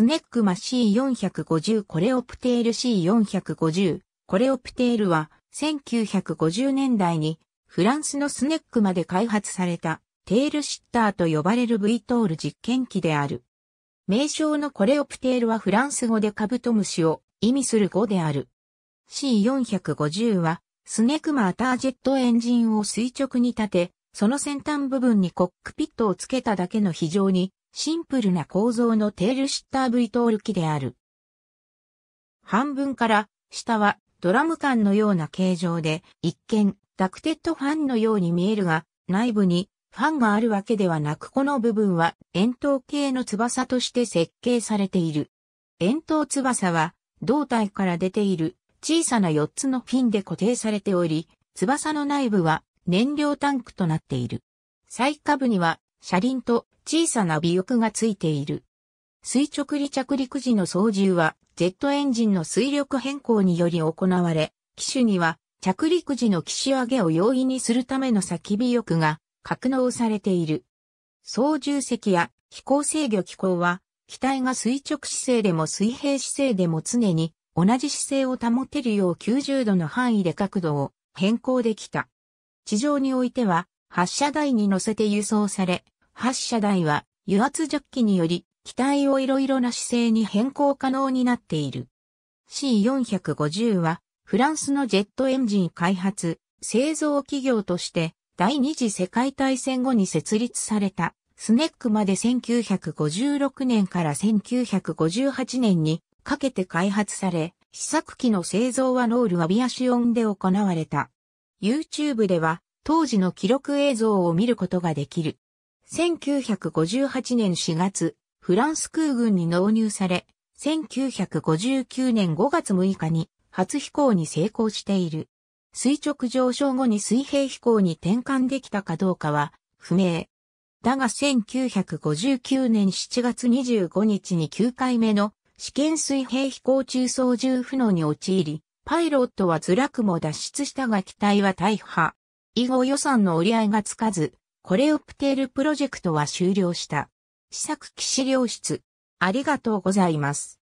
スネックマ C450 コレオプテール C450 コレオプテールは1950年代にフランスのスネックマで開発されたテールシッターと呼ばれる V トール実験機である。名称のコレオプテールはフランス語でカブトムシを意味する語である。C450 はスネックマアタージェットエンジンを垂直に立て、その先端部分にコックピットをつけただけの非常にシンプルな構造のテールシッター V トール機である。半分から下はドラム缶のような形状で一見ダクテッドファンのように見えるが内部にファンがあるわけではなくこの部分は円筒形の翼として設計されている。円筒翼は胴体から出ている小さな4つのフィンで固定されており、翼の内部は燃料タンクとなっている。最下部には車輪と小さな尾翼がついている。垂直離着陸時の操縦は、ジェットエンジンの水力変更により行われ、機種には、着陸時の機種上げを容易にするための先尾翼が格納されている。操縦席や飛行制御機構は、機体が垂直姿勢でも水平姿勢でも常に同じ姿勢を保てるよう90度の範囲で角度を変更できた。地上においては、発射台に乗せて輸送され、発射台は油圧ジャッキにより機体をいろいろな姿勢に変更可能になっている。C450 はフランスのジェットエンジン開発、製造企業として第二次世界大戦後に設立されたスネックまで1956年から1958年にかけて開発され、試作機の製造はノールアビアシオンで行われた。YouTube では当時の記録映像を見ることができる。1958年4月、フランス空軍に納入され、1959年5月6日に初飛行に成功している。垂直上昇後に水平飛行に転換できたかどうかは不明。だが1959年7月25日に9回目の試験水平飛行中操縦不能に陥り、パイロットは辛くも脱出したが機体は大破。以後予算の折り合いがつかず、これをプテールプロジェクトは終了した。試作機資料室。ありがとうございます。